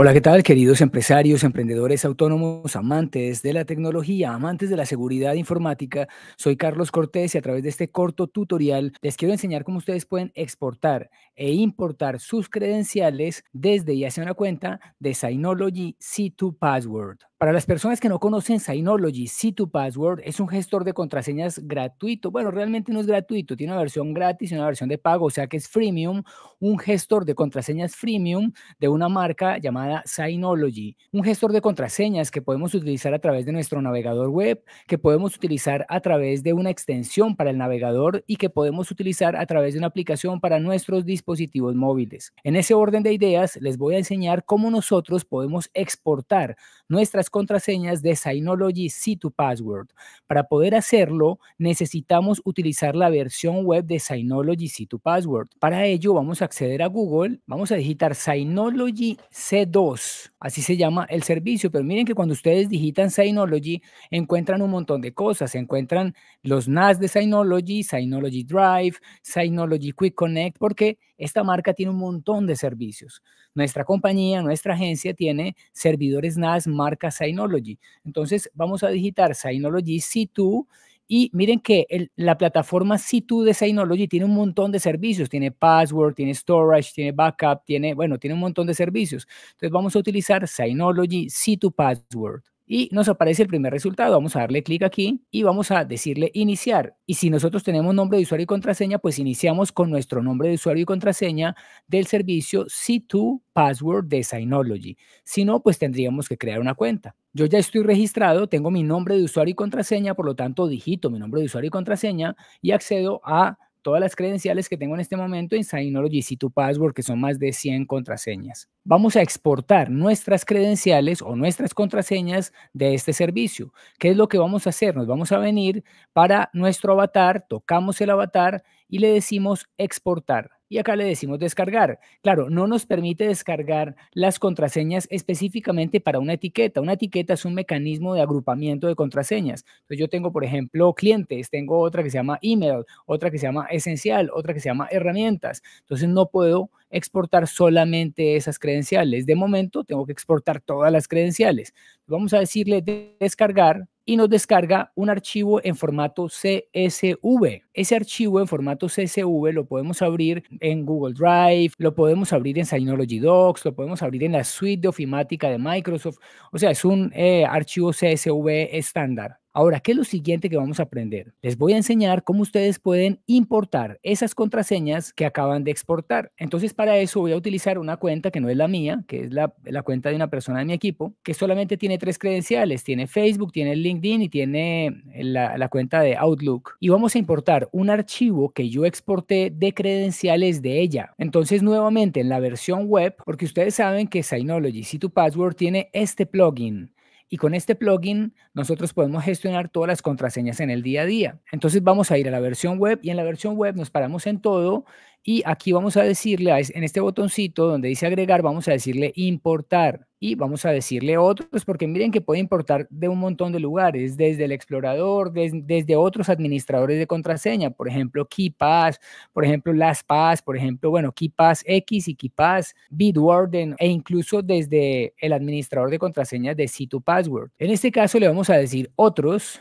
Hola, ¿qué tal, queridos empresarios, emprendedores autónomos, amantes de la tecnología, amantes de la seguridad informática? Soy Carlos Cortés y a través de este corto tutorial les quiero enseñar cómo ustedes pueden exportar e importar sus credenciales desde y hacia una cuenta de Synology C2 Password. Para las personas que no conocen Synology, si tu Password es un gestor de contraseñas gratuito. Bueno, realmente no es gratuito, tiene una versión gratis y una versión de pago, o sea que es freemium, un gestor de contraseñas freemium de una marca llamada Synology. Un gestor de contraseñas que podemos utilizar a través de nuestro navegador web, que podemos utilizar a través de una extensión para el navegador y que podemos utilizar a través de una aplicación para nuestros dispositivos móviles. En ese orden de ideas, les voy a enseñar cómo nosotros podemos exportar nuestras contraseñas de Synology C2 Password. Para poder hacerlo, necesitamos utilizar la versión web de Synology C2 Password. Para ello, vamos a acceder a Google, vamos a digitar Synology C2, así se llama el servicio, pero miren que cuando ustedes digitan Synology, encuentran un montón de cosas, encuentran los NAS de Synology, Synology Drive, Synology Quick Connect, porque esta marca tiene un montón de servicios. Nuestra compañía, nuestra agencia tiene servidores NAS marcas Synology. Entonces vamos a digitar Synology C2 y miren que la plataforma C2 de Synology tiene un montón de servicios. Tiene password, tiene storage, tiene backup, tiene, bueno, tiene un montón de servicios. Entonces vamos a utilizar Synology C2 Password y nos aparece el primer resultado. Vamos a darle clic aquí y vamos a decirle iniciar. Y si nosotros tenemos nombre de usuario y contraseña, pues iniciamos con nuestro nombre de usuario y contraseña del servicio C2 Password Designology. Si no, pues tendríamos que crear una cuenta. Yo ya estoy registrado, tengo mi nombre de usuario y contraseña, por lo tanto digito mi nombre de usuario y contraseña y accedo a todas las credenciales que tengo en este momento en Synology y C2 Password, que son más de 100 contraseñas. Vamos a exportar nuestras credenciales o nuestras contraseñas de este servicio. ¿Qué es lo que vamos a hacer? Nos vamos a venir para nuestro avatar, tocamos el avatar y le decimos exportar y acá le decimos descargar. Claro, no nos permite descargar las contraseñas específicamente para una etiqueta. Una etiqueta es un mecanismo de agrupamiento de contraseñas. Entonces yo tengo, por ejemplo, clientes, tengo otra que se llama email, otra que se llama esencial, otra que se llama herramientas. Entonces no puedo exportar solamente esas credenciales. De momento tengo que exportar todas las credenciales. Vamos a decirle descargar y nos descarga un archivo en formato CSV. Ese archivo en formato CSV lo podemos abrir en Google Drive, lo podemos abrir en Synology Docs, lo podemos abrir en la suite de ofimática de Microsoft. O sea, es un eh, archivo CSV estándar. Ahora, ¿qué es lo siguiente que vamos a aprender? Les voy a enseñar cómo ustedes pueden importar esas contraseñas que acaban de exportar. Entonces, para eso voy a utilizar una cuenta que no es la mía, que es la, cuenta de una persona de mi equipo, que solamente tiene tres credenciales. Tiene Facebook, tiene LinkedIn y tiene la, cuenta de Outlook. Y vamos a importar un archivo que yo exporté de credenciales de ella. Entonces, nuevamente, en la versión web, porque ustedes saben que Synology, si tu password tiene este plugin, y con este plugin nosotros podemos gestionar todas las contraseñas en el día a día. Entonces vamos a ir a la versión web y en la versión web nos paramos en todo y aquí vamos a decirle, en este botoncito donde dice agregar, vamos a decirle importar. Y vamos a decirle otros, porque miren que puede importar de un montón de lugares, desde el explorador, desde otros administradores de contraseña, por ejemplo, KeePass, por ejemplo, LastPass, por ejemplo, bueno, KeePass X y KeePass, Bitwarden, e incluso desde el administrador de contraseña de C2Password. En este caso le vamos a decir otros,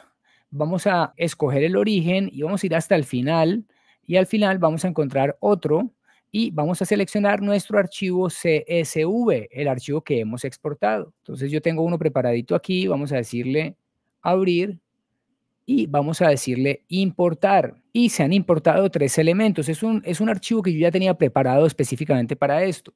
vamos a escoger el origen y vamos a ir hasta el final y al final vamos a encontrar otro y vamos a seleccionar nuestro archivo CSV, el archivo que hemos exportado. Entonces yo tengo uno preparadito aquí, vamos a decirle abrir y vamos a decirle importar. Y se han importado tres elementos. Es un, es un archivo que yo ya tenía preparado específicamente para esto.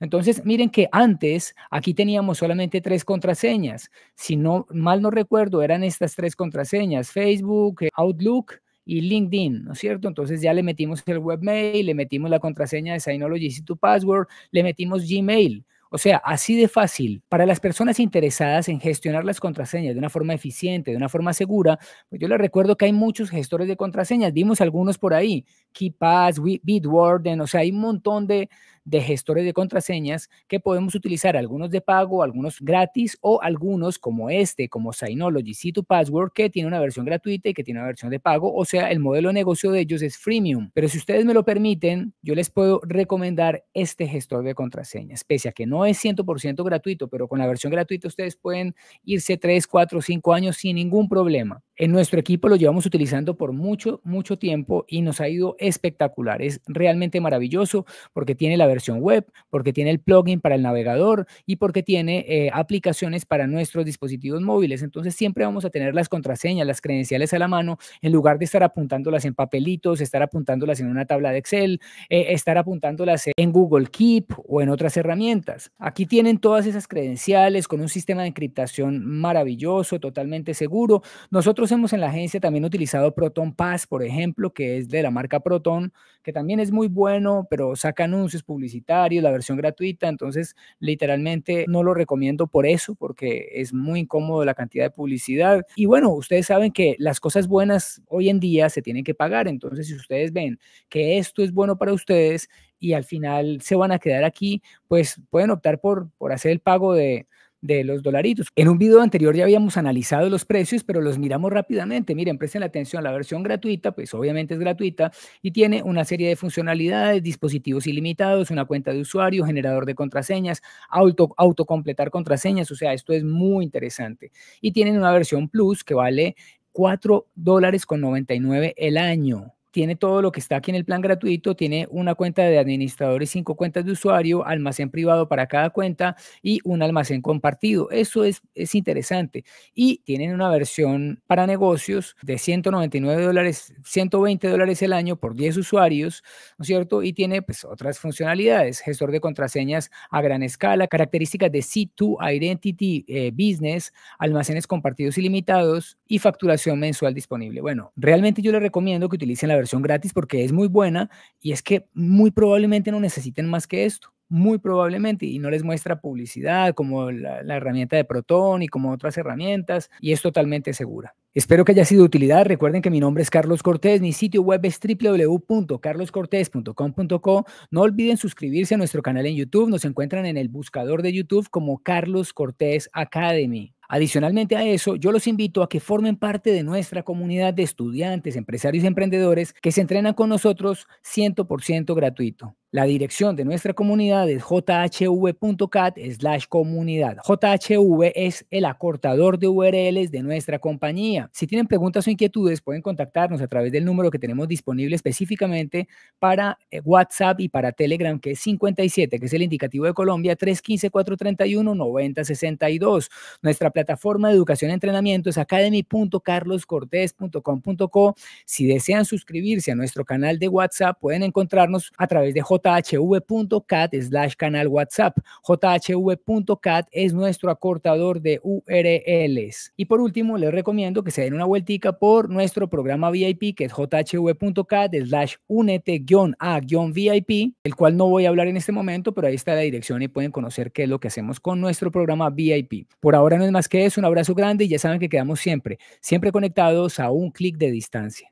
Entonces, miren que antes aquí teníamos solamente tres contraseñas. Si no mal no recuerdo, eran estas tres contraseñas, Facebook, Outlook y LinkedIn, ¿no es cierto? Entonces ya le metimos el webmail, le metimos la contraseña de Synology y tu password, le metimos Gmail. O sea, así de fácil. Para las personas interesadas en gestionar las contraseñas de una forma eficiente, de una forma segura, pues yo les recuerdo que hay muchos gestores de contraseñas. Dimos algunos por ahí, KeePass, Bitwarden, o sea, hay un montón de, de gestores de contraseñas que podemos utilizar, algunos de pago, algunos gratis o algunos como este, como Synology, C2 Password, que tiene una versión gratuita y que tiene una versión de pago, o sea, el modelo de negocio de ellos es freemium. Pero si ustedes me lo permiten, yo les puedo recomendar este gestor de contraseñas, pese a que no es 100% gratuito, pero con la versión gratuita ustedes pueden irse 3, 4, 5 años sin ningún problema. En nuestro equipo lo llevamos utilizando por mucho, mucho tiempo y nos ha ido espectacular. Es realmente maravilloso porque tiene la versión web, porque tiene el plugin para el navegador y porque tiene eh, aplicaciones para nuestros dispositivos móviles. Entonces siempre vamos a tener las contraseñas, las credenciales a la mano, en lugar de estar apuntándolas en papelitos, estar apuntándolas en una tabla de Excel, eh, estar apuntándolas en Google Keep o en otras herramientas. Aquí tienen todas esas credenciales con un sistema de encriptación maravilloso, totalmente seguro. Nosotros hemos en la agencia también utilizado Proton Pass, por ejemplo, que es de la marca Proton, que también es muy bueno, pero saca anuncios publicitarios, la versión gratuita, entonces literalmente no lo recomiendo por eso, porque es muy incómodo la cantidad de publicidad. Y bueno, ustedes saben que las cosas buenas hoy en día se tienen que pagar, entonces si ustedes ven que esto es bueno para ustedes y al final se van a quedar aquí, pues pueden optar por, por hacer el pago de de los dolaritos. En un video anterior ya habíamos analizado los precios, pero los miramos rápidamente. Miren, presten atención, la versión gratuita, pues obviamente es gratuita y tiene una serie de funcionalidades, dispositivos ilimitados, una cuenta de usuario, generador de contraseñas, auto, autocompletar contraseñas, o sea, esto es muy interesante. Y tienen una versión Plus que vale 4 dólares con 99 el año tiene todo lo que está aquí en el plan gratuito, tiene una cuenta de administrador y cinco cuentas de usuario, almacén privado para cada cuenta y un almacén compartido. Eso es, es interesante. Y tienen una versión para negocios de 199 dólares, 120 dólares el año por 10 usuarios, ¿no es cierto? Y tiene pues otras funcionalidades, gestor de contraseñas a gran escala, características de C2 Identity eh, Business, almacenes compartidos ilimitados y facturación mensual disponible. Bueno, realmente yo les recomiendo que utilicen la versión gratis porque es muy buena y es que muy probablemente no necesiten más que esto, muy probablemente, y no les muestra publicidad como la, herramienta de Proton y como otras herramientas y es totalmente segura. Espero que haya sido utilidad. Recuerden que mi nombre es Carlos Cortés, mi sitio web es www.carloscortés.com.co. No olviden suscribirse a nuestro canal en YouTube, nos encuentran en el buscador de YouTube como Carlos Cortés Academy. Adicionalmente a eso, yo los invito a que formen parte de nuestra comunidad de estudiantes, empresarios y emprendedores que se entrenan con nosotros 100% gratuito. La dirección de nuestra comunidad es jhv.cat slash comunidad. JHV es el acortador de URLs de nuestra compañía. Si tienen preguntas o inquietudes, pueden contactarnos a través del número que tenemos disponible específicamente para eh, WhatsApp y para Telegram, que es 57, que es el indicativo de Colombia, 315-431-9062. Nuestra plataforma de educación y entrenamiento es academy.carloscortés.com.co. Si desean suscribirse a nuestro canal de WhatsApp, pueden encontrarnos a través de jhv.cat slash canal WhatsApp. jhv.cat es nuestro acortador de URLs. Y por último, les recomiendo que se den una vueltica por nuestro programa VIP, que es jhv.cat slash únete a VIP, el cual no voy a hablar en este momento, pero ahí está la dirección y pueden conocer qué es lo que hacemos con nuestro programa VIP. Por ahora no es más que eso, un abrazo grande y ya saben que quedamos siempre, siempre conectados a un clic de distancia.